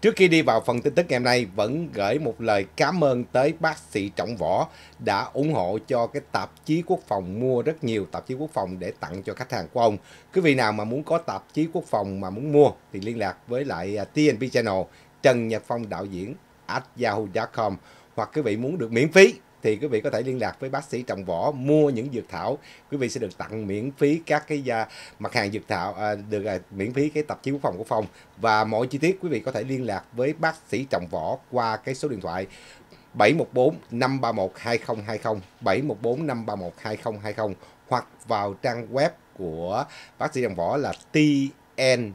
Trước khi đi vào phần tin tức ngày hôm nay, vẫn gửi một lời cảm ơn tới bác sĩ Trọng Võ đã ủng hộ cho cái tạp chí quốc phòng, mua rất nhiều tạp chí quốc phòng để tặng cho khách hàng của ông. Quý vị nào mà muốn có tạp chí quốc phòng mà muốn mua thì liên lạc với lại à, TNP Channel, Trần Nhật Phong đạo diễn at yahoo.com hoặc quý vị muốn được miễn phí thì quý vị có thể liên lạc với bác sĩ Trọng Võ mua những dược thảo quý vị sẽ được tặng miễn phí các cái uh, mặt hàng dược thảo uh, được uh, miễn phí cái tạp chí quốc phòng của phòng và mọi chi tiết quý vị có thể liên lạc với bác sĩ Trọng Võ qua cái số điện thoại 714 531 2020 714 531 2020 hoặc vào trang web của bác sĩ Trọng Võ là tn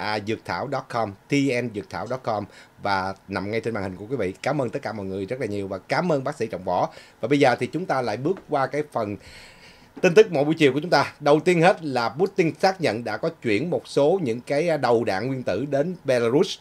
à, dược thảo.com, tndược thảo.com và nằm ngay trên màn hình của quý vị. Cảm ơn tất cả mọi người rất là nhiều và cảm ơn bác sĩ Trọng Võ. Và bây giờ thì chúng ta lại bước qua cái phần tin tức mỗi buổi chiều của chúng ta. Đầu tiên hết là Putin xác nhận đã có chuyển một số những cái à, đầu đạn nguyên tử đến Belarus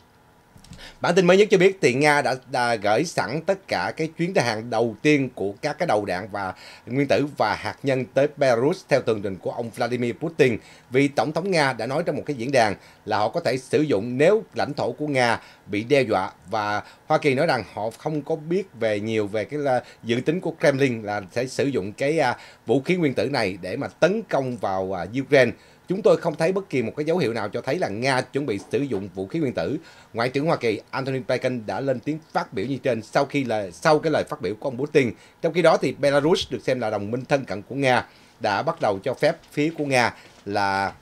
Bản tin mới nhất cho biết thì Nga đã, đã gửi sẵn tất cả cái chuyến tới hàng đầu tiên của các cái đầu đạn và nguyên tử và hạt nhân tới Belarus theo tường trình của ông Vladimir Putin. Vì Tổng thống Nga đã nói trong một cái diễn đàn là họ có thể sử dụng nếu lãnh thổ của Nga bị đe dọa và Hoa Kỳ nói rằng họ không có biết về nhiều về cái là dự tính của Kremlin là sẽ sử dụng cái à, vũ khí nguyên tử này để mà tấn công vào à, Ukraine. Chúng tôi không thấy bất kỳ một cái dấu hiệu nào cho thấy là Nga chuẩn bị sử dụng vũ khí nguyên tử. Ngoại trưởng Hoa Kỳ Antony Blinken đã lên tiếng phát biểu như trên sau khi là sau cái lời phát biểu của ông Putin. Trong khi đó thì Belarus được xem là đồng minh thân cận của Nga đã bắt đầu cho phép phía của Nga là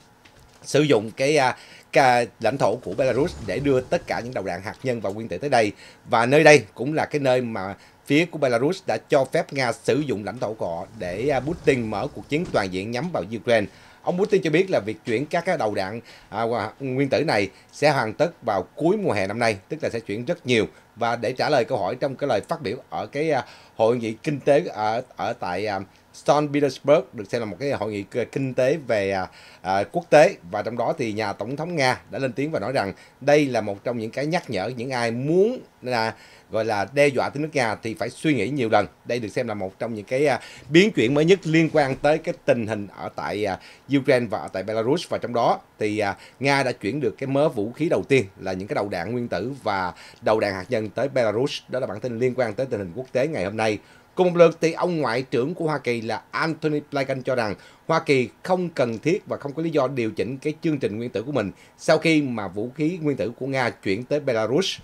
sử dụng cái à, cái lãnh thổ của Belarus để đưa tất cả những đầu đạn hạt nhân và nguyên tử tới đây. Và nơi đây cũng là cái nơi mà phía của Belarus đã cho phép Nga sử dụng lãnh thổ của họ để à, Putin mở cuộc chiến toàn diện nhắm vào Ukraine. Ông Putin cho biết là việc chuyển các cái đầu đạn à, nguyên tử này sẽ hoàn tất vào cuối mùa hè năm nay, tức là sẽ chuyển rất nhiều và để trả lời câu hỏi trong cái lời phát biểu ở cái à, hội nghị kinh tế ở ở tại à, St. Petersburg được xem là một cái hội nghị kinh tế về à, à, quốc tế và trong đó thì nhà tổng thống Nga đã lên tiếng và nói rằng đây là một trong những cái nhắc nhở những ai muốn là gọi là đe dọa tới nước Nga thì phải suy nghĩ nhiều lần. Đây được xem là một trong những cái à, biến chuyển mới nhất liên quan tới cái tình hình ở tại à, Ukraine và ở tại Belarus và trong đó thì à, Nga đã chuyển được cái mớ vũ khí đầu tiên là những cái đầu đạn nguyên tử và đầu đạn hạt nhân tới Belarus. Đó là bản tin liên quan tới tình hình quốc tế ngày hôm nay. Cùng một lượt thì ông Ngoại trưởng của Hoa Kỳ là Anthony Blinken cho rằng Hoa Kỳ không cần thiết và không có lý do điều chỉnh cái chương trình nguyên tử của mình sau khi mà vũ khí nguyên tử của Nga chuyển tới Belarus.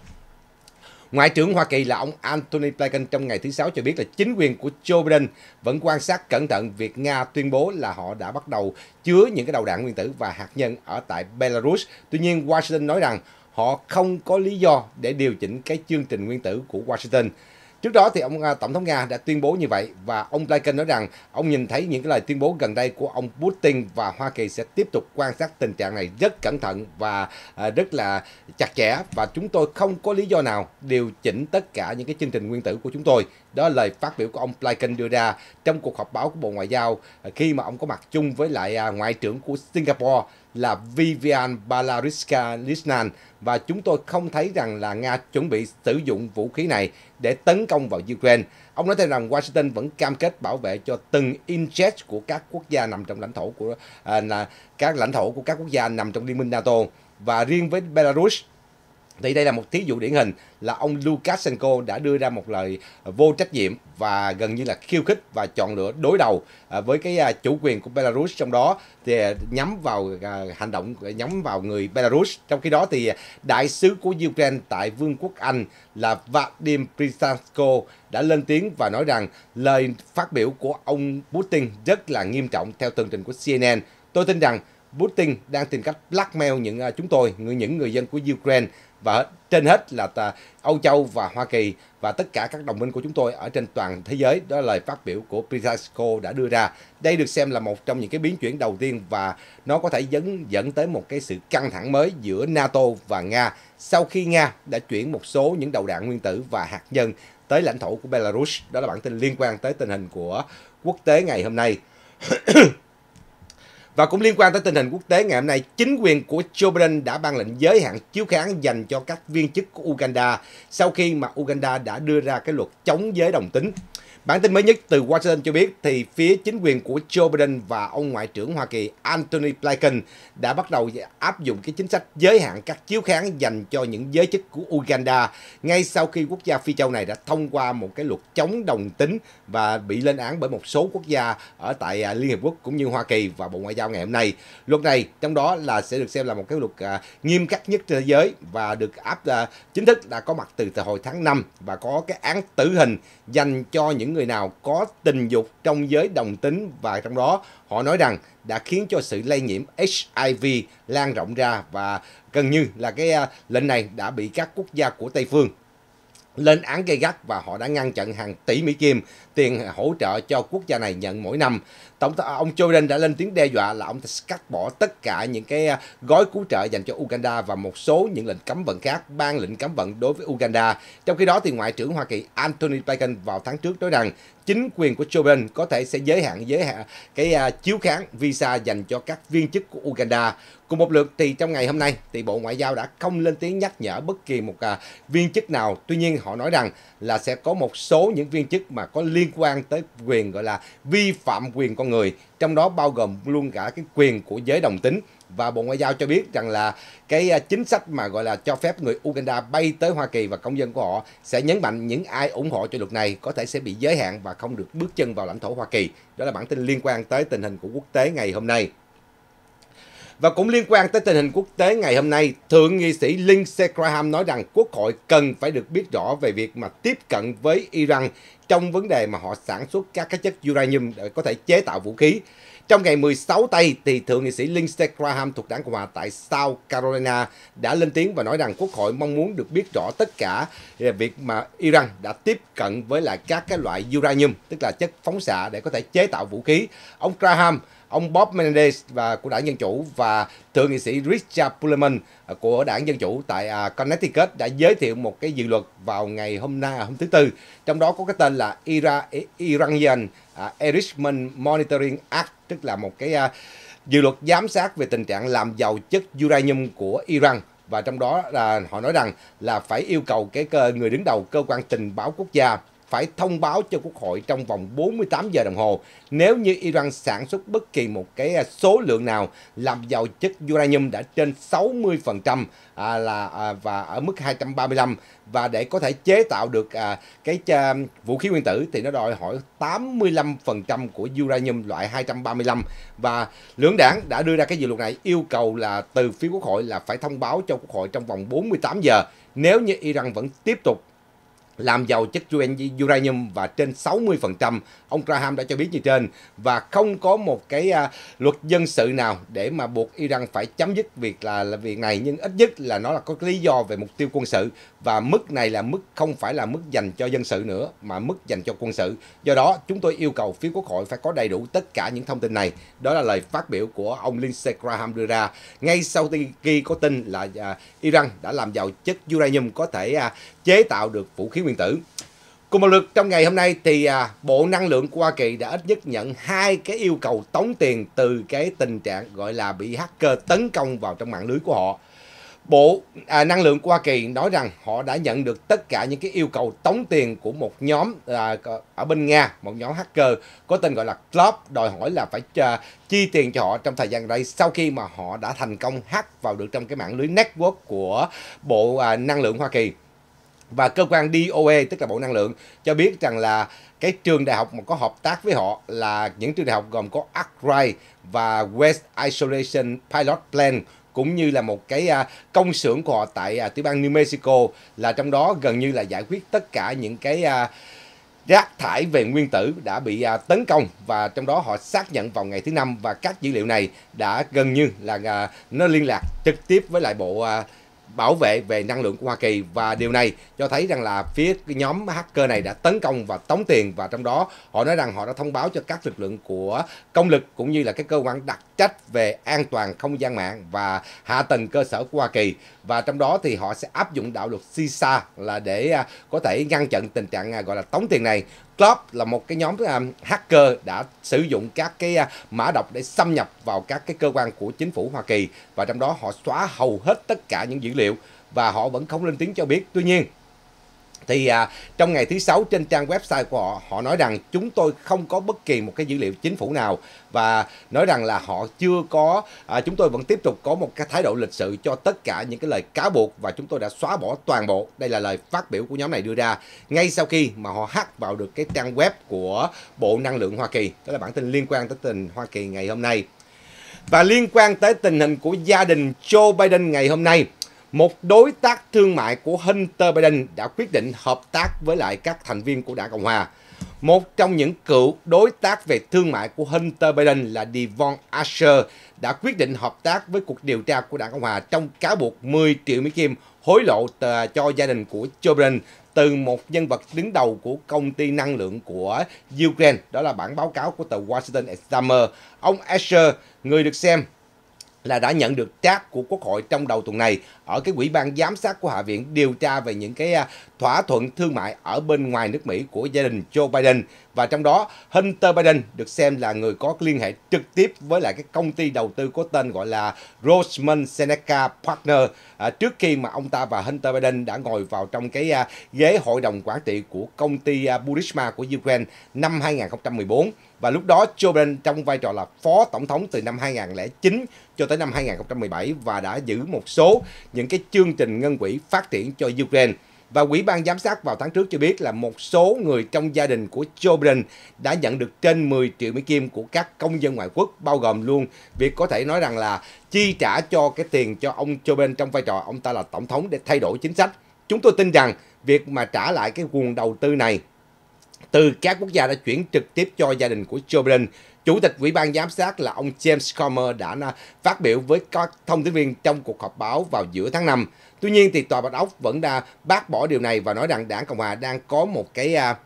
Ngoại trưởng Hoa Kỳ là ông Anthony Blinken trong ngày thứ Sáu cho biết là chính quyền của Joe Biden vẫn quan sát cẩn thận việc Nga tuyên bố là họ đã bắt đầu chứa những cái đầu đạn nguyên tử và hạt nhân ở tại Belarus. Tuy nhiên, Washington nói rằng họ không có lý do để điều chỉnh cái chương trình nguyên tử của Washington. Trước đó thì ông à, tổng thống Nga đã tuyên bố như vậy và ông Blinken nói rằng ông nhìn thấy những cái lời tuyên bố gần đây của ông Putin và Hoa Kỳ sẽ tiếp tục quan sát tình trạng này rất cẩn thận và à, rất là chặt chẽ và chúng tôi không có lý do nào điều chỉnh tất cả những cái chương trình nguyên tử của chúng tôi. Đó là lời phát biểu của ông Blinken đưa ra trong cuộc họp báo của Bộ Ngoại giao à, khi mà ông có mặt chung với lại ngoại trưởng của Singapore là Vivian Balariska Lisnan và chúng tôi không thấy rằng là Nga chuẩn bị sử dụng vũ khí này để tấn công vào Ukraine. Ông nói thêm rằng Washington vẫn cam kết bảo vệ cho từng inches của các quốc gia nằm trong lãnh thổ của à, là các lãnh thổ của các quốc gia nằm trong liên minh NATO và riêng với Belarus thì đây là một thí dụ điển hình là ông Lukashenko đã đưa ra một lời vô trách nhiệm và gần như là khiêu khích và chọn lựa đối đầu à, với cái à, chủ quyền của Belarus trong đó thì à, nhắm vào hành động nhắm vào người Belarus. Trong khi đó thì đại sứ của Ukraine tại Vương quốc Anh là Vadim Pristansko đã lên tiếng và nói rằng lời phát biểu của ông Putin rất là nghiêm trọng theo tường trình của CNN. Tôi tin rằng Putin đang tìm cách blackmail những chúng tôi, những người dân của Ukraine và trên hết là Âu Châu và Hoa Kỳ và tất cả các đồng minh của chúng tôi ở trên toàn thế giới đó là lời phát biểu của Pritasco đã đưa ra đây được xem là một trong những cái biến chuyển đầu tiên và nó có thể dẫn dẫn tới một cái sự căng thẳng mới giữa NATO và Nga sau khi Nga đã chuyển một số những đầu đạn nguyên tử và hạt nhân tới lãnh thổ của Belarus đó là bản tin liên quan tới tình hình của quốc tế ngày hôm nay Và cũng liên quan tới tình hình quốc tế ngày hôm nay, chính quyền của Joe Biden đã ban lệnh giới hạn chiếu kháng dành cho các viên chức của Uganda sau khi mà Uganda đã đưa ra cái luật chống giới đồng tính. Bản tin mới nhất từ Washington cho biết thì phía chính quyền của Joe Biden và ông Ngoại trưởng Hoa Kỳ Antony Blinken đã bắt đầu áp dụng cái chính sách giới hạn các chiếu kháng dành cho những giới chức của Uganda ngay sau khi quốc gia Phi Châu này đã thông qua một cái luật chống đồng tính và bị lên án bởi một số quốc gia ở tại à, Liên Hiệp Quốc cũng như Hoa Kỳ và Bộ Ngoại giao ngày hôm nay. Luật này trong đó là sẽ được xem là một cái luật à, nghiêm khắc nhất thế giới và được áp à, chính thức đã có mặt từ hồi tháng 5 và có cái án tử hình dành cho những những người nào có tình dục trong giới đồng tính và trong đó họ nói rằng đã khiến cho sự lây nhiễm HIV lan rộng ra và gần như là cái à, lệnh này đã bị các quốc gia của Tây phương lên án gây gắt và họ đã ngăn chặn hàng tỷ Mỹ Kim tiền hỗ trợ cho quốc gia này nhận mỗi năm tổng thống à, ông Joe Biden đã lên tiếng đe dọa là ông sẽ cắt bỏ tất cả những cái à, gói cứu trợ dành cho Uganda và một số những lệnh cấm vận khác, ban lệnh cấm vận đối với Uganda. Trong khi đó thì Ngoại trưởng Hoa Kỳ Antony Blinken vào tháng trước nói rằng chính quyền của Joe Biden có thể sẽ giới hạn giới hạn cái à, chiếu kháng visa dành cho các viên chức của Uganda. Cùng một lượt thì trong ngày hôm nay thì Bộ Ngoại giao đã không lên tiếng nhắc nhở bất kỳ một viên chức nào. Tuy nhiên họ nói rằng là sẽ có một số những viên chức mà có liên quan tới quyền gọi là vi phạm quyền con người người, trong đó bao gồm luôn cả cái quyền của giới đồng tính và Bộ Ngoại giao cho biết rằng là cái à, chính sách mà gọi là cho phép người Uganda bay tới Hoa Kỳ và công dân của họ sẽ nhấn mạnh những ai ủng hộ cho luật này có thể sẽ bị giới hạn và không được bước chân vào lãnh thổ Hoa Kỳ. Đó là bản tin liên quan tới tình hình của quốc tế ngày hôm nay. Và cũng liên quan tới tình hình quốc tế ngày hôm nay, Thượng nghị sĩ Lindsey Graham nói rằng Quốc hội cần phải được biết rõ về việc mà tiếp cận với Iran trong vấn đề mà họ sản xuất các cái chất uranium để có thể chế tạo vũ khí. Trong ngày 16 tây thì Thượng nghị sĩ Lindsey Graham thuộc đảng Cộng hòa tại South Carolina đã lên tiếng và nói rằng Quốc hội mong muốn được biết rõ tất cả việc mà Iran đã tiếp cận với lại các cái loại uranium, tức là chất phóng xạ để có thể chế tạo vũ khí. Ông Graham ông Bob Menendez và của đảng Dân Chủ và thượng nghị sĩ Richard Pullman à, của đảng Dân Chủ tại à, Connecticut đã giới thiệu một cái dự luật vào ngày hôm nay hôm thứ tư, trong đó có cái tên là Ira, Iranian à, Enrichment Monitoring Act, tức là một cái dự luật giám sát về tình trạng làm giàu chất uranium của Iran và trong đó là họ nói rằng là phải yêu cầu cái người đứng đầu cơ quan tình báo quốc gia phải thông báo cho Quốc hội trong vòng 48 giờ đồng hồ nếu như Iran sản xuất bất kỳ một cái à, số lượng nào làm giàu chất uranium đã trên 60% à, là à, và ở mức 235 và để có thể chế tạo được cái vũ khí nguyên tử thì nó đòi hỏi 85% của uranium loại 235 và lưỡng đảng đã đưa ra cái dự luật này yêu cầu là từ phía Quốc hội là phải thông báo cho Quốc hội trong vòng 48 giờ nếu như Iran vẫn tiếp tục làm giàu chất uranium và trên 60%. Ông Graham đã cho biết như trên và không có một cái à, luật dân sự nào để mà buộc Iran phải chấm dứt việc là, là việc này nhưng ít nhất là nó là có lý do về mục tiêu quân sự và mức này là mức không phải là mức dành cho dân sự nữa mà mức dành cho quân sự. Do đó chúng tôi yêu cầu phía quốc hội phải có đầy đủ tất cả những thông tin này. Đó là lời phát biểu của ông Lindsey Graham đưa ra ngay sau khi có tin là à, Iran đã làm giàu chất uranium có thể à, chế tạo được vũ khí khí nguyên tử. Cùng một lượt trong ngày hôm nay thì à, Bộ Năng lượng của Hoa Kỳ đã ít nhất nhận hai cái yêu cầu tống tiền từ cái tình trạng gọi là bị hacker tấn công vào trong mạng lưới của họ. Bộ à, Năng lượng của Hoa Kỳ nói rằng họ đã nhận được tất cả những cái yêu cầu tống tiền của một nhóm à, ở bên Nga, một nhóm hacker có tên gọi là Club đòi hỏi là phải à, chi tiền cho họ trong thời gian đây sau khi mà họ đã thành công hack vào được trong cái mạng lưới network của Bộ à, Năng lượng Hoa Kỳ và cơ quan DOE tức là Bộ Năng lượng cho biết rằng là cái trường đại học mà có hợp tác với họ là những trường đại học gồm có Arkwright và West Isolation Pilot Plant cũng như là một cái à, công xưởng của họ tại à, tiểu bang New Mexico là trong đó gần như là giải quyết tất cả những cái à, rác thải về nguyên tử đã bị tấn công và trong đó họ xác nhận vào ngày thứ năm và các dữ liệu này đã gần như là nó liên lạc trực tiếp với lại bộ bảo vệ về năng lượng của Hoa Kỳ và điều này cho thấy rằng là phía nhóm hacker này đã tấn công và tống tiền và trong đó họ nói rằng họ đã thông báo cho các lực lượng của công lực cũng như là các cơ quan đặc trách về an toàn không gian mạng và hạ tầng cơ sở của Hoa Kỳ và trong đó thì họ sẽ áp dụng đạo luật CISA là để à, có thể ngăn chặn tình trạng à, gọi là tống tiền này. Club là một cái nhóm à, hacker đã sử dụng các cái mã độc để xâm nhập vào các cái cơ quan của chính phủ Hoa Kỳ và trong đó họ xóa hầu hết tất cả những dữ liệu và họ vẫn không lên tiếng cho biết. Tuy nhiên thì à, trong ngày thứ sáu trên trang website của họ họ nói rằng chúng tôi không có bất kỳ một cái dữ liệu chính phủ nào và nói rằng là họ chưa có à, chúng tôi vẫn tiếp tục có một cái thái độ lịch sự cho tất cả những cái lời cáo buộc và chúng tôi đã xóa bỏ toàn bộ đây là lời phát biểu của nhóm này đưa ra ngay sau khi mà họ hack vào được cái trang web của bộ năng lượng Hoa Kỳ đó là bản tin liên quan tới tình Hoa Kỳ ngày hôm nay và liên quan tới tình hình của gia đình Joe Biden ngày hôm nay một đối tác thương mại của Hunter Biden đã quyết định hợp tác với lại các thành viên của đảng Cộng Hòa. Một trong những cựu đối tác về thương mại của Hunter Biden là Devon Asher đã quyết định hợp tác với cuộc điều tra của đảng Cộng Hòa trong cáo buộc 10 triệu Mỹ Kim hối lộ cho gia đình của Joe Biden từ một nhân vật đứng đầu của công ty năng lượng của Ukraine. Đó là bản báo cáo của tờ Washington Examiner. Ông Asher, người được xem là đã nhận được trác của Quốc hội trong đầu tuần này ở cái quỹ ban giám sát của Hạ viện điều tra về những cái à, thỏa thuận thương mại ở bên ngoài nước Mỹ của gia đình Joe Biden và trong đó Hunter Biden được xem là người có liên hệ trực tiếp với lại cái công ty đầu tư có tên gọi là Rosemont Seneca Partner à, trước khi mà ông ta và Hunter Biden đã ngồi vào trong cái à, ghế hội đồng quản trị của công ty à, Burisma của Ukraine năm 2014 và lúc đó Joe Biden trong vai trò là phó tổng thống từ năm 2009 cho tới năm 2017 và đã giữ một số những cái chương trình ngân quỹ phát triển cho Ukraine. Và quỹ ban giám sát vào tháng trước cho biết là một số người trong gia đình của Joe Biden đã nhận được trên 10 triệu Mỹ Kim của các công dân ngoại quốc, bao gồm luôn việc có thể nói rằng là chi trả cho cái tiền cho ông Joe Biden trong vai trò ông ta là tổng thống để thay đổi chính sách. Chúng tôi tin rằng việc mà trả lại cái nguồn đầu tư này từ các quốc gia đã chuyển trực tiếp cho gia đình của Joe Biden. Chủ tịch Ủy ban giám sát là ông James Comer đã à, phát biểu với các thông tin viên trong cuộc họp báo vào giữa tháng 5. Tuy nhiên thì tòa Bạch Ốc vẫn đã à, bác bỏ điều này và nói rằng đảng Cộng hòa đang có một cái uh,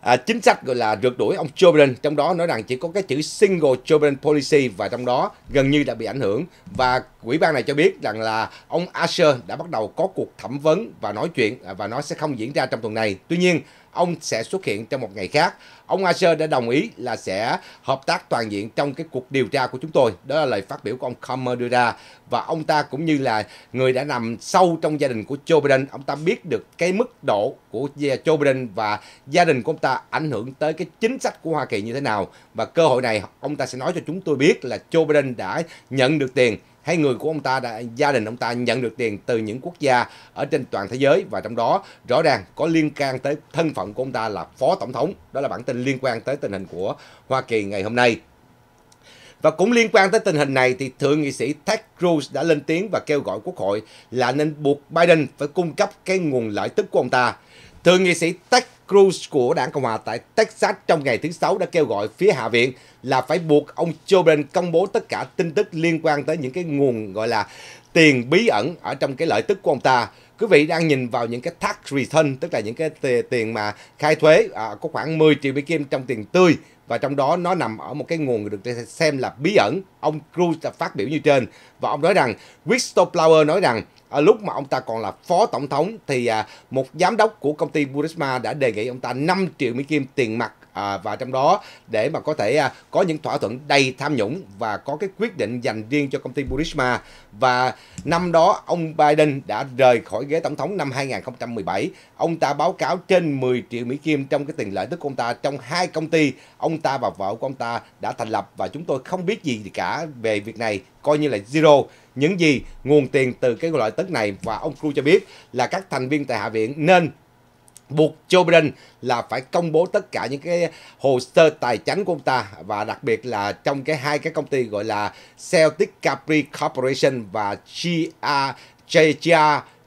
à, chính sách gọi là rượt đuổi ông Joe Biden trong đó nói rằng chỉ có cái chữ single Joe Biden policy và trong đó gần như đã bị ảnh hưởng và ủy ban này cho biết rằng là ông Asher đã bắt đầu có cuộc thẩm vấn và nói chuyện và nó sẽ không diễn ra trong tuần này tuy nhiên ông sẽ xuất hiện trong một ngày khác. Ông Asher đã đồng ý là sẽ hợp tác toàn diện trong cái cuộc điều tra của chúng tôi. Đó là lời phát biểu của ông Comer đưa ra. Và ông ta cũng như là người đã nằm sâu trong gia đình của Joe Biden. Ông ta biết được cái mức độ của Joe Biden và gia đình của ông ta ảnh hưởng tới cái chính sách của Hoa Kỳ như thế nào. Và cơ hội này ông ta sẽ nói cho chúng tôi biết là Joe Biden đã nhận được tiền hay người của ông ta đã gia đình ông ta nhận được tiền từ những quốc gia ở trên toàn thế giới và trong đó rõ ràng có liên can tới thân phận của ông ta là phó tổng thống đó là bản tin liên quan tới tình hình của Hoa Kỳ ngày hôm nay và cũng liên quan tới tình hình này thì Thượng nghị sĩ Ted Cruz đã lên tiếng và kêu gọi quốc hội là nên buộc Biden phải cung cấp cái nguồn lợi tức của ông ta. Thượng nghị sĩ Ted Cruz của đảng Cộng hòa tại Texas trong ngày thứ Sáu đã kêu gọi phía Hạ viện là phải buộc ông Joe Biden công bố tất cả tin tức liên quan tới những cái nguồn gọi là tiền bí ẩn ở trong cái lợi tức của ông ta. Quý vị đang nhìn vào những cái tax return, tức là những cái tiền mà khai thuế à, có khoảng 10 triệu Mỹ Kim trong tiền tươi và trong đó nó nằm ở một cái nguồn được xem là bí ẩn. Ông Cruz đã phát biểu như trên và ông nói rằng Whistleblower nói rằng à, lúc mà ông ta còn là phó tổng thống thì à, một giám đốc của công ty Burisma đã đề nghị ông ta 5 triệu Mỹ Kim tiền mặt à, và trong đó để mà có thể à, có những thỏa thuận đầy tham nhũng và có cái quyết định dành riêng cho công ty Burisma và năm đó ông Biden đã rời khỏi ghế tổng thống năm 2017 ông ta báo cáo trên 10 triệu Mỹ Kim trong cái tiền lợi tức của ông ta trong hai công ty ông ta và vợ của ông ta đã thành lập và chúng tôi không biết gì cả về việc này coi như là zero những gì nguồn tiền từ cái loại tức này và ông Cruz cho biết là các thành viên tại Hạ viện nên buộc Joe Biden là phải công bố tất cả những cái hồ sơ tài chính của ông ta và đặc biệt là trong cái hai cái công ty gọi là Celtic Capri Corporation và GR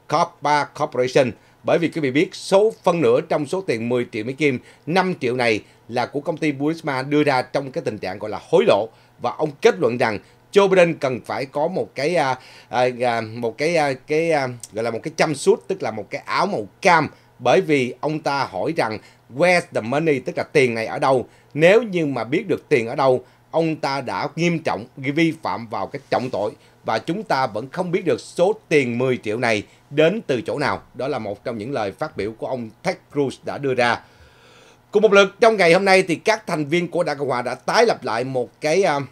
Copa Corporation. Bởi vì quý vị biết số phân nửa trong số tiền 10 triệu Mỹ Kim, 5 triệu này là của công ty Burisma đưa ra trong cái tình trạng gọi là hối lộ và ông kết luận rằng Joe Biden cần phải có một cái à, à, à, một cái à, cái à, gọi là một cái chăm suốt tức là một cái áo màu cam bởi vì ông ta hỏi rằng where's the money tức là tiền này ở đâu nếu như mà biết được tiền ở đâu ông ta đã nghiêm trọng vi phạm vào cái trọng tội và chúng ta vẫn không biết được số tiền 10 triệu này đến từ chỗ nào. Đó là một trong những lời phát biểu của ông Ted Cruz đã đưa ra. Cùng một lượt trong ngày hôm nay thì các thành viên của Đảng Cộng Hòa đã tái lập lại một cái uh,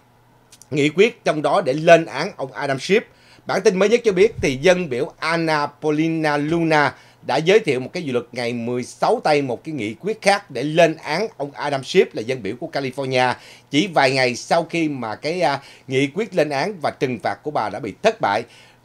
nghị quyết trong đó để lên án ông Adam Schiff. Bản tin mới nhất cho biết thì dân biểu Anna Polina Luna đã giới thiệu một cái dự luật ngày 16 tây một cái nghị quyết khác để lên án ông Adam Schiff là dân biểu của California chỉ vài ngày sau khi mà cái uh, nghị quyết lên án và trừng phạt của bà đã bị thất bại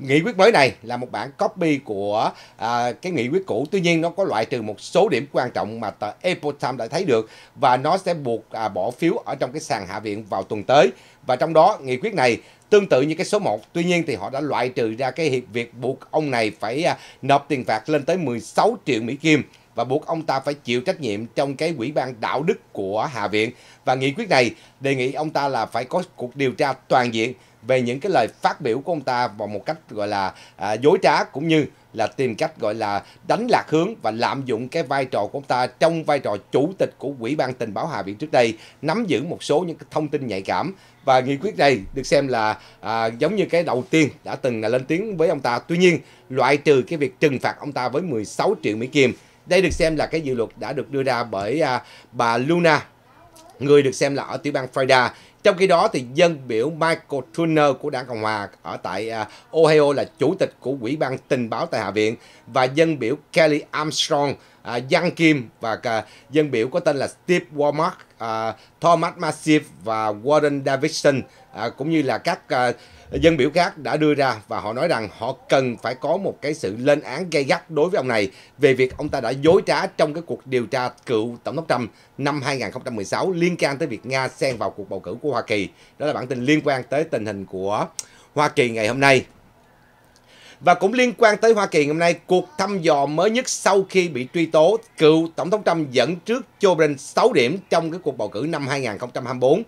nghị quyết mới này là một bản copy của à, cái nghị quyết cũ tuy nhiên nó có loại trừ một số điểm quan trọng mà tờ Epoch Times đã thấy được và nó sẽ buộc à, bỏ phiếu ở trong cái sàn hạ viện vào tuần tới và trong đó nghị quyết này tương tự như cái số 1 tuy nhiên thì họ đã loại trừ ra cái hiệp việc buộc ông này phải à, nộp tiền phạt lên tới 16 triệu Mỹ Kim và buộc ông ta phải chịu trách nhiệm trong cái quỹ ban đạo đức của Hạ viện và nghị quyết này đề nghị ông ta là phải có cuộc điều tra toàn diện về những cái lời phát biểu của ông ta vào một cách gọi là à, dối trá cũng như là tìm cách gọi là đánh lạc hướng và lạm dụng cái vai trò của ông ta trong vai trò chủ tịch của Ủy ban tình báo Hà viện trước đây nắm giữ một số những cái thông tin nhạy cảm và nghị quyết này được xem là à, giống như cái đầu tiên đã từng lên tiếng với ông ta. Tuy nhiên, loại trừ cái việc trừng phạt ông ta với 16 triệu Mỹ Kim. Đây được xem là cái dự luật đã được đưa ra bởi à, bà Luna, người được xem là ở tiểu bang Florida trong khi đó thì dân biểu Michael Turner của đảng Cộng hòa ở tại à, Ohio là chủ tịch của Ủy ban tình báo tại Hạ viện và dân biểu Kelly Armstrong, à, Giang Kim và dân biểu có tên là Steve Walmart, à, Thomas Massive và Warren Davidson cũng như là các dân biểu khác đã đưa ra và họ nói rằng họ cần phải có một cái sự lên án gay gắt đối với ông này về việc ông ta đã dối trá trong cái cuộc điều tra cựu Tổng thống Trump năm 2016 liên quan tới việc Nga xen vào cuộc bầu cử của Hoa Kỳ. Đó là bản tin liên quan tới tình hình của Hoa Kỳ ngày hôm nay. Và cũng liên quan tới Hoa Kỳ ngày hôm nay, cuộc thăm dò mới nhất sau khi bị truy tố, cựu Tổng thống Trump dẫn trước Joe Biden 6 điểm trong cái cuộc bầu cử năm 2024.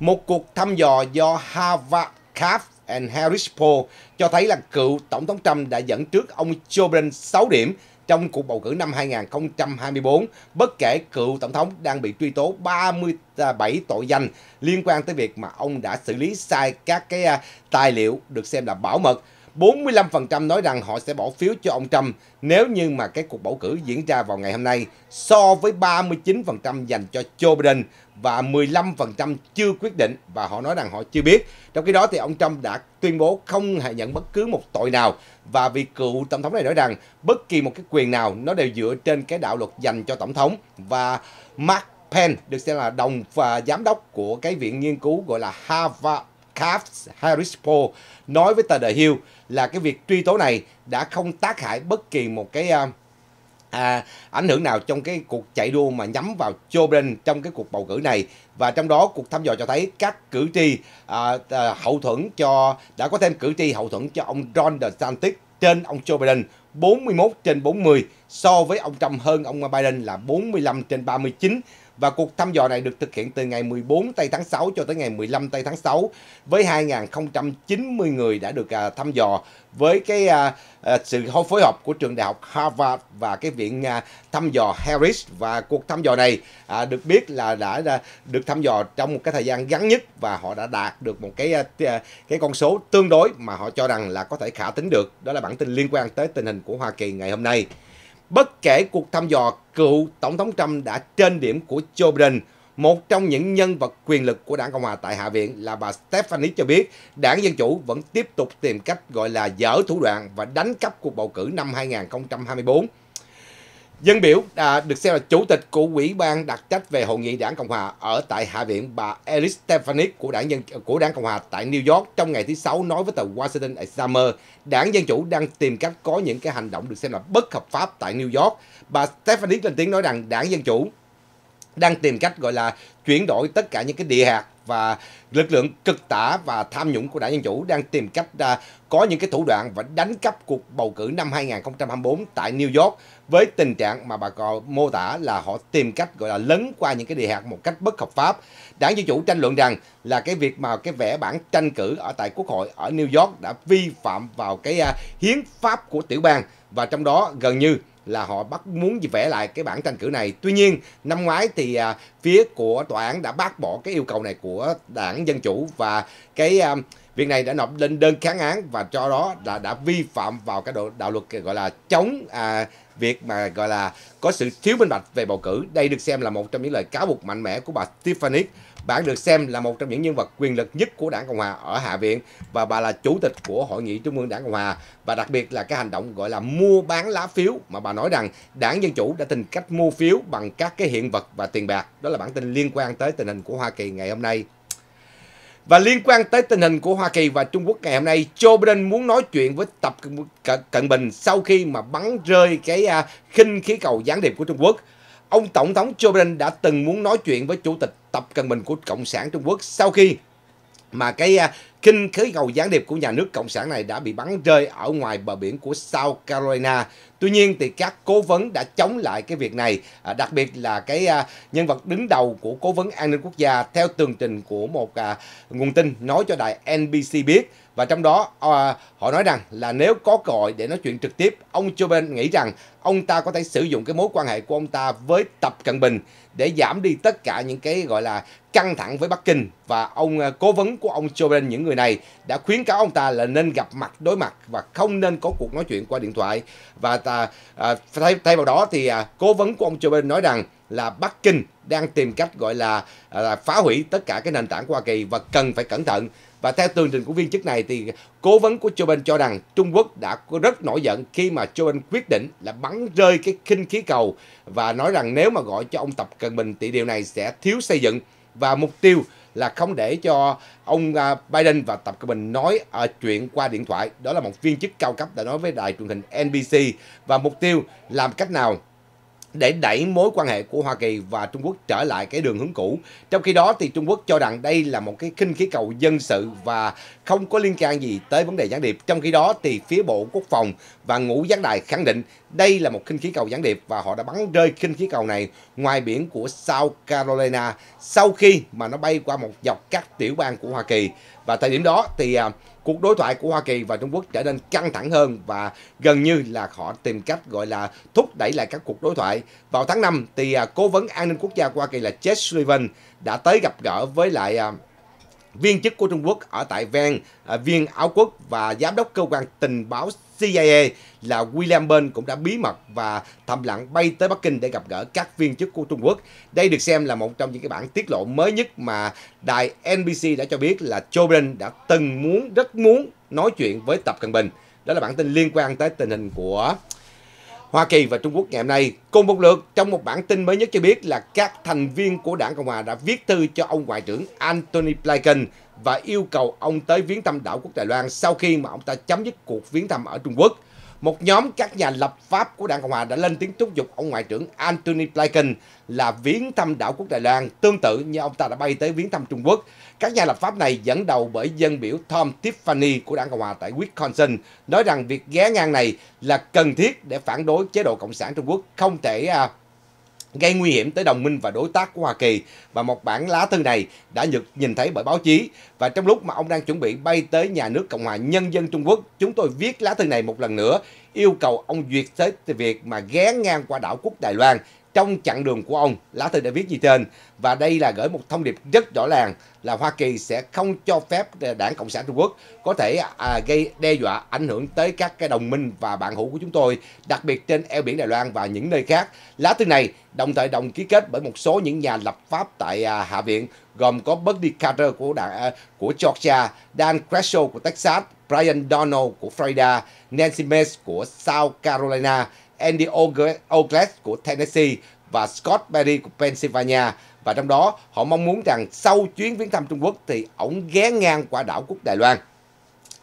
Một cuộc thăm dò do Harvard Craft and Harris Poll cho thấy là cựu Tổng thống Trump đã dẫn trước ông Joe Biden 6 điểm trong cuộc bầu cử năm 2024, bất kể cựu Tổng thống đang bị truy tố 37 tội danh liên quan tới việc mà ông đã xử lý sai các cái à, tài liệu được xem là bảo mật. 45% nói rằng họ sẽ bỏ phiếu cho ông Trump nếu như mà cái cuộc bầu cử diễn ra vào ngày hôm nay so với 39% dành cho Joe Biden và 15% chưa quyết định và họ nói rằng họ chưa biết. Trong khi đó thì ông Trump đã tuyên bố không hề nhận bất cứ một tội nào và vị cựu tổng thống này nói rằng bất kỳ một cái quyền nào nó đều dựa trên cái đạo luật dành cho tổng thống và Mark Penn được xem là đồng và giám đốc của cái viện nghiên cứu gọi là Harvard Cavs Harris Paul nói với tờ The Hill là cái việc truy tố này đã không tác hại bất kỳ một cái uh, à, ảnh hưởng nào trong cái cuộc chạy đua mà nhắm vào Joe Biden trong cái cuộc bầu cử này và trong đó cuộc thăm dò cho thấy các cử tri à, à, hậu thuẫn cho đã có thêm cử tri hậu thuẫn cho ông Ron DeSantis trên ông Joe Biden 41 trên 40 so với ông Trump hơn ông Biden là 45 trên 39 và cuộc thăm dò này được thực hiện từ ngày 14 tây tháng 6 cho tới ngày 15 tây tháng 6 với 2.090 người đã được à, thăm dò với cái à, à, sự phối hợp của trường đại học Harvard và cái viện thăm dò Harris và cuộc thăm dò này được biết là đã, được thăm dò trong một cái thời gian ngắn nhất và họ đã đạt được một cái cái con số tương đối mà họ cho rằng là có thể khả tính được đó là bản tin liên quan tới tình hình của Hoa Kỳ ngày hôm nay. Bất kể cuộc thăm dò, cựu Tổng thống Trump đã trên điểm của Joe Biden. Một trong những nhân vật quyền lực của đảng Cộng hòa tại Hạ viện là bà Stephanie cho biết đảng Dân Chủ vẫn tiếp tục tìm cách gọi là dở thủ đoạn và đánh cắp cuộc bầu cử năm 2024. Dân biểu à, được xem là chủ tịch của Ủy ban đặc trách về hội nghị đảng Cộng hòa ở tại Hạ viện bà Alice Stefanik của đảng dân của đảng Cộng hòa tại New York trong ngày thứ sáu nói với tờ Washington Examiner, đảng dân chủ đang tìm cách có những cái hành động được xem là bất hợp pháp tại New York. Bà Stefanik lên tiếng nói rằng đảng dân chủ đang tìm cách gọi là chuyển đổi tất cả những cái địa hạt và lực lượng cực tả và tham nhũng của đảng Dân Chủ đang tìm cách uh, có những cái thủ đoạn và đánh cắp cuộc bầu cử năm 2024 tại New York với tình trạng mà bà cò mô tả là họ tìm cách gọi là lấn qua những cái địa hạt một cách bất hợp pháp. Đảng Dân Chủ tranh luận rằng là cái việc mà cái vẽ bản tranh cử ở tại Quốc hội ở New York đã vi phạm vào cái à, hiến pháp của tiểu bang và trong đó gần như là họ bắt muốn vẽ lại cái bản tranh cử này. Tuy nhiên, năm ngoái thì à, phía của tòa án đã bác bỏ cái yêu cầu này của đảng Dân Chủ và cái à, việc này đã nộp lên đơn kháng án và cho đó là đã vi phạm vào cái đạo luật gọi là chống à, việc mà gọi là có sự thiếu minh bạch về bầu cử. Đây được xem là một trong những lời cáo buộc mạnh mẽ của bà Tiffany. Bà được xem là một trong những nhân vật quyền lực nhất của Đảng Cộng Hòa ở Hạ viện và bà là chủ tịch của Hội nghị Trung ương Đảng Cộng Hòa và đặc biệt là cái hành động gọi là mua bán lá phiếu mà bà nói rằng Đảng Dân Chủ đã tìm cách mua phiếu bằng các cái hiện vật và tiền bạc. Đó là bản tin liên quan tới tình hình của Hoa Kỳ ngày hôm nay. Và liên quan tới tình hình của Hoa Kỳ và Trung Quốc ngày hôm nay, Joe Biden muốn nói chuyện với Tập Cận Bình sau khi mà bắn rơi cái à, khinh khí cầu gián điệp của Trung Quốc. Ông Tổng thống Joe Biden đã từng muốn nói chuyện với Chủ tịch Tập Cận Bình của Cộng sản Trung Quốc sau khi mà cái uh, kinh khí cầu gián điệp của nhà nước Cộng sản này đã bị bắn rơi ở ngoài bờ biển của South Carolina. Tuy nhiên thì các cố vấn đã chống lại cái việc này, à, đặc biệt là cái à, nhân vật đứng đầu của cố vấn an ninh quốc gia theo tường trình của một à, nguồn tin nói cho đài NBC biết và trong đó à, họ nói rằng là nếu có cơ hội để nói chuyện trực tiếp, ông Joe Biden nghĩ rằng ông ta có thể sử dụng cái mối quan hệ của ông ta với Tập Cận Bình để giảm đi tất cả những cái gọi là căng thẳng với Bắc Kinh và ông à, cố vấn của ông Joe Biden những người này đã khuyến cáo ông ta là nên gặp mặt đối mặt và không nên có cuộc nói chuyện qua điện thoại và ta, à, thay, thay vào đó thì à, cố vấn của ông Joe Biden nói rằng là Bắc Kinh đang tìm cách gọi là, à, là phá hủy tất cả cái nền tảng của Hoa Kỳ và cần phải cẩn thận và theo tường trình của viên chức này thì cố vấn của Joe Biden cho rằng Trung Quốc đã rất nổi giận khi mà Joe Biden quyết định là bắn rơi cái khinh khí cầu và nói rằng nếu mà gọi cho ông Tập Cận Bình thì điều này sẽ thiếu xây dựng và mục tiêu là không để cho ông à, Biden và Tập Cận Bình nói ở à, chuyện qua điện thoại. Đó là một viên chức cao cấp đã nói với đài truyền hình NBC và mục tiêu làm cách nào để đẩy mối quan hệ của Hoa Kỳ và Trung Quốc trở lại cái đường hướng cũ. Trong khi đó thì Trung Quốc cho rằng đây là một cái khinh khí cầu dân sự và không có liên quan gì tới vấn đề gián điệp. Trong khi đó thì phía Bộ Quốc phòng và Ngũ Gián Đài khẳng định đây là một khinh khí cầu gián điệp và họ đã bắn rơi khinh khí cầu này ngoài biển của South Carolina sau khi mà nó bay qua một dọc các tiểu bang của Hoa Kỳ. Và thời điểm đó thì uh, cuộc đối thoại của Hoa Kỳ và Trung Quốc trở nên căng thẳng hơn và gần như là họ tìm cách gọi là thúc đẩy lại các cuộc đối thoại. Vào tháng 5 thì uh, cố vấn an ninh quốc gia của Hoa Kỳ là Jess Sullivan đã tới gặp gỡ với lại uh, viên chức của Trung Quốc ở tại Ven, à, viên Áo Quốc và giám đốc cơ quan tình báo CIA là William Burn cũng đã bí mật và thầm lặng bay tới Bắc Kinh để gặp gỡ các viên chức của Trung Quốc. Đây được xem là một trong những cái bản tiết lộ mới nhất mà đài NBC đã cho biết là Joe Biden đã từng muốn, rất muốn nói chuyện với Tập Cận Bình. Đó là bản tin liên quan tới tình hình của Hoa Kỳ và Trung Quốc ngày hôm nay cùng một lượt trong một bản tin mới nhất cho biết là các thành viên của đảng Cộng Hòa đã viết thư cho ông Ngoại trưởng Anthony Blinken và yêu cầu ông tới viếng thăm đảo quốc Đài Loan sau khi mà ông ta chấm dứt cuộc viếng thăm ở Trung Quốc một nhóm các nhà lập pháp của Đảng Cộng Hòa đã lên tiếng thúc giục ông Ngoại trưởng Antony Blinken là viếng thăm đảo quốc Đài Loan, tương tự như ông ta đã bay tới viếng thăm Trung Quốc. Các nhà lập pháp này dẫn đầu bởi dân biểu Tom Tiffany của Đảng Cộng Hòa tại Wisconsin nói rằng việc ghé ngang này là cần thiết để phản đối chế độ Cộng sản Trung Quốc không thể à, gây nguy hiểm tới đồng minh và đối tác của Hoa Kỳ và một bản lá thư này đã được nhìn thấy bởi báo chí và trong lúc mà ông đang chuẩn bị bay tới nhà nước Cộng hòa Nhân dân Trung Quốc chúng tôi viết lá thư này một lần nữa yêu cầu ông duyệt tới việc mà ghé ngang qua đảo Quốc Đài Loan trong chặng đường của ông. Lá thư đã viết như trên và đây là gửi một thông điệp rất rõ ràng là Hoa Kỳ sẽ không cho phép đảng Cộng sản Trung Quốc có thể à, gây đe dọa ảnh hưởng tới các cái đồng minh và bạn hữu của chúng tôi, đặc biệt trên eo biển Đài Loan và những nơi khác. Lá thư này đồng thời đồng ký kết bởi một số những nhà lập pháp tại à, Hạ viện gồm có Buddy Carter của đảng à, của Georgia, Dan Crenshaw của Texas, Brian Donald của Florida, Nancy Mace của South Carolina, Andy Ogles của Tennessee và Scott Perry của Pennsylvania và trong đó họ mong muốn rằng sau chuyến viếng thăm Trung Quốc thì ổng ghé ngang qua đảo quốc Đài Loan.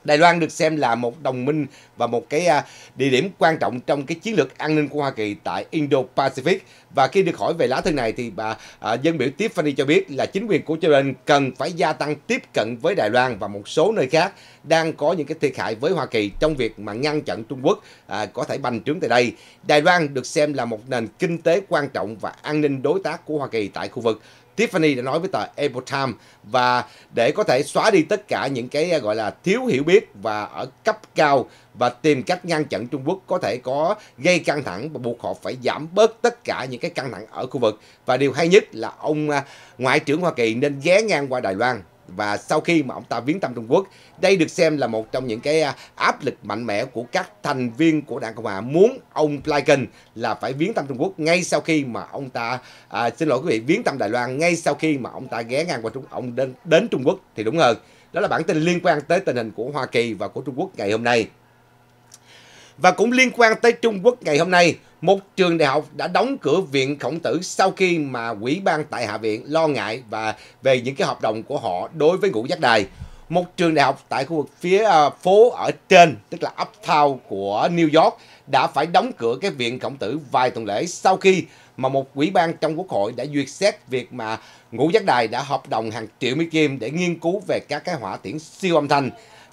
Đài Loan được xem là một đồng minh và một cái à, địa điểm quan trọng trong cái chiến lược an ninh của Hoa Kỳ tại Indo-Pacific. Và khi được hỏi về lá thư này thì bà à, dân biểu Tiffany cho biết là chính quyền của Jordan cần phải gia tăng tiếp cận với Đài Loan và một số nơi khác đang có những cái thiệt hại với Hoa Kỳ trong việc mà ngăn chặn Trung Quốc à, có thể bành trướng tại đây. Đài Loan được xem là một nền kinh tế quan trọng và an ninh đối tác của Hoa Kỳ tại khu vực. Tiffany đã nói với tờ Apple Times và để có thể xóa đi tất cả những cái à, gọi là thiếu hiểu biết và ở cấp cao và tìm cách ngăn chặn Trung Quốc có thể có gây căng thẳng và buộc họ phải giảm bớt tất cả những cái căng thẳng ở khu vực. Và điều hay nhất là ông à, Ngoại trưởng Hoa Kỳ nên ghé ngang qua Đài Loan và sau khi mà ông ta viếng thăm Trung Quốc. Đây được xem là một trong những cái à, áp lực mạnh mẽ của các thành viên của Đảng Cộng hòa muốn ông Blinken là phải viếng thăm Trung Quốc ngay sau khi mà ông ta à, xin lỗi quý vị viếng thăm Đài Loan ngay sau khi mà ông ta ghé ngang qua Trung ông đến đến Trung Quốc thì đúng hơn. Đó là bản tin liên quan tới tình hình của Hoa Kỳ và của Trung Quốc ngày hôm nay. Và cũng liên quan tới Trung Quốc ngày hôm nay, một trường đại học đã đóng cửa viện khổng tử sau khi mà quỹ ban tại Hạ viện lo ngại và về những cái hợp đồng của họ đối với ngũ giác đài. Một trường đại học tại khu vực phía à, phố ở trên, tức là uptown của New York, đã phải đóng cửa cái viện khổng tử vài tuần lễ sau khi mà một quỹ ban trong quốc hội đã duyệt xét việc mà ngũ giác đài đã hợp đồng hàng triệu mỹ kim để nghiên cứu về các cái hỏa tiễn siêu âm thanh.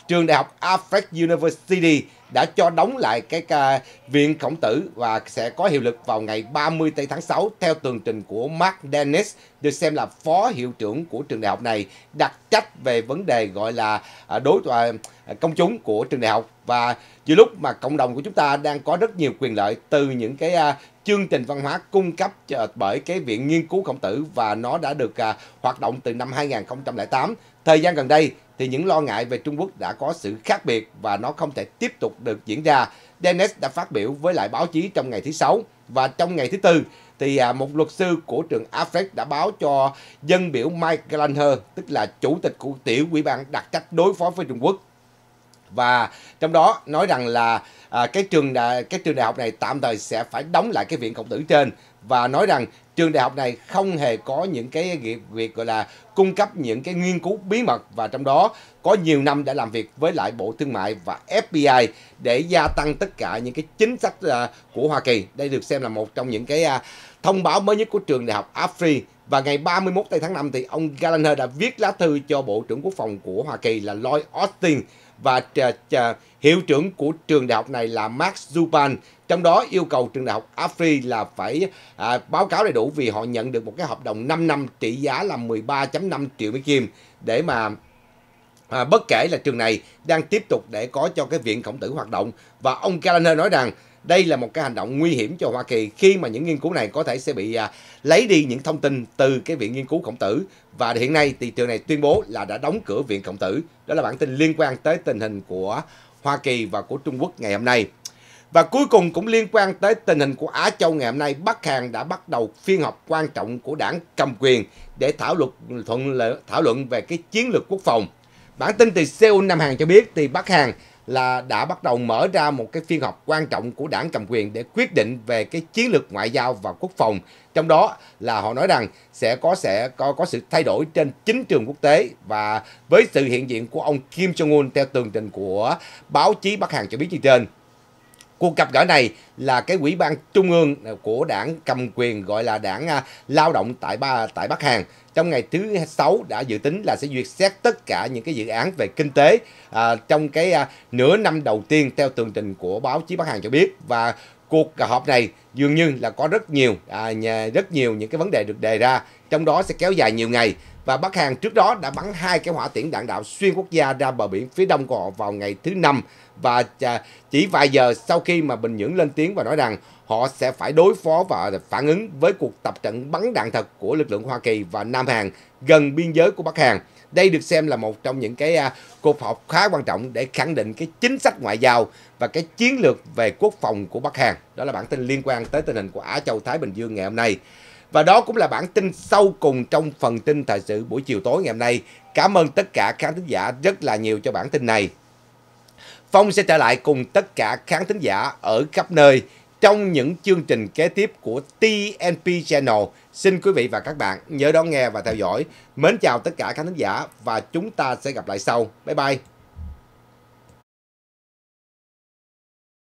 Trường đại học Alfred University đã cho đóng lại cái viện khổng tử và sẽ có hiệu lực vào ngày 30 tây tháng 6 theo tường trình của Mark Dennis được xem là phó hiệu trưởng của trường đại học này đặt trách về vấn đề gọi là à, đối à, công chúng của trường đại học và giữa lúc mà cộng đồng của chúng ta đang có rất nhiều quyền lợi từ những cái à, chương trình văn hóa cung cấp bởi cái viện nghiên cứu khổng tử và nó đã được hoạt động từ năm 2008 thời gian gần đây thì những lo ngại về Trung Quốc đã có sự khác biệt và nó không thể tiếp tục được diễn ra. Dennis đã phát biểu với lại báo chí trong ngày thứ Sáu và trong ngày thứ Tư thì à, một luật sư của trường Affleck đã báo cho dân biểu Mike Gallagher, tức là chủ tịch của tiểu ủy ban đặc trách đối phó với Trung Quốc và trong đó nói rằng là à, cái trường đại, cái trường đại học này tạm thời sẽ phải đóng lại cái viện khổng tử trên và nói rằng trường đại học này không hề có những cái việc, việc gọi là cung cấp những cái nghiên cứu bí mật và trong đó có nhiều năm đã làm việc với lại Bộ Thương mại và FBI để gia tăng tất cả những cái chính sách à, của Hoa Kỳ. Đây được xem là một trong những cái à, thông báo mới nhất của trường đại học Afri và ngày 31 tây tháng 5 thì ông Gallagher đã viết lá thư cho Bộ trưởng Quốc phòng của Hoa Kỳ là Lloyd Austin và à, à, hiệu trưởng của trường đại học này là Max Zupan. Trong đó yêu cầu trường đại học Afri là phải à, báo cáo đầy đủ vì họ nhận được một cái hợp đồng 5 năm trị giá là 13.5 triệu Mỹ Kim để mà à, bất kể là trường này đang tiếp tục để có cho cái viện khổng tử hoạt động. Và ông Gallagher nói rằng đây là một cái hành động nguy hiểm cho Hoa Kỳ khi mà những nghiên cứu này có thể sẽ bị à, lấy đi những thông tin từ cái viện nghiên cứu khổng tử và hiện nay thì trường này tuyên bố là đã đóng cửa viện khổng tử đó là bản tin liên quan tới tình hình của Hoa Kỳ và của Trung Quốc ngày hôm nay và cuối cùng cũng liên quan tới tình hình của Á Châu ngày hôm nay, Bắc Hàn đã bắt đầu phiên họp quan trọng của đảng cầm quyền để thảo luận thuận thảo luận về cái chiến lược quốc phòng. Bản tin từ Seoul Nam Hàn cho biết thì Bắc Hàn là đã bắt đầu mở ra một cái phiên họp quan trọng của đảng cầm quyền để quyết định về cái chiến lược ngoại giao và quốc phòng. Trong đó là họ nói rằng sẽ có sẽ có, có sự thay đổi trên chính trường quốc tế và với sự hiện diện của ông Kim Jong-un theo tường trình của báo chí Bắc Hàn cho biết như trên. Cuộc gặp gỡ này là cái Ủy ban trung ương của đảng cầm quyền gọi là đảng à, lao động tại ba tại Bắc Hàn trong ngày thứ sáu đã dự tính là sẽ duyệt xét tất cả những cái dự án về kinh tế à, trong cái à, nửa năm đầu tiên theo tường trình của báo chí Bắc Hàn cho biết và cuộc họp này dường như là có rất nhiều à, nhà, rất nhiều những cái vấn đề được đề ra trong đó sẽ kéo dài nhiều ngày và Bắc Hàn trước đó đã bắn hai cái hỏa tiễn đạn đạo xuyên quốc gia ra bờ biển phía đông của họ vào ngày thứ năm và à, chỉ vài giờ sau khi mà Bình Nhưỡng lên tiếng và nói rằng họ sẽ phải đối phó và phản ứng với cuộc tập trận bắn đạn thật của lực lượng Hoa Kỳ và Nam Hàn gần biên giới của Bắc Hàn. Đây được xem là một trong những cái à, cuộc họp khá quan trọng để khẳng định cái chính sách ngoại giao và cái chiến lược về quốc phòng của Bắc Hàn. Đó là bản tin liên quan tới tình hình của Á Châu Thái Bình Dương ngày hôm nay. Và đó cũng là bản tin sâu cùng trong phần tin thời sự buổi chiều tối ngày hôm nay. Cảm ơn tất cả khán thính giả rất là nhiều cho bản tin này. Phong sẽ trở lại cùng tất cả khán thính giả ở khắp nơi trong những chương trình kế tiếp của TNP Channel. Xin quý vị và các bạn nhớ đón nghe và theo dõi. Mến chào tất cả khán thính giả và chúng ta sẽ gặp lại sau. Bye bye!